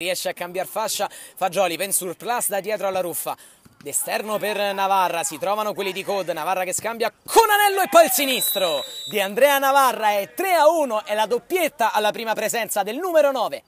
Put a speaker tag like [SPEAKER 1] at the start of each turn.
[SPEAKER 1] Riesce a cambiare fascia Fagioli, Pensur surplus da dietro alla ruffa. D'esterno per Navarra, si trovano quelli di Code, Navarra che scambia con Anello e poi il sinistro di Andrea Navarra è 3 a 1, è la doppietta alla prima presenza del numero 9.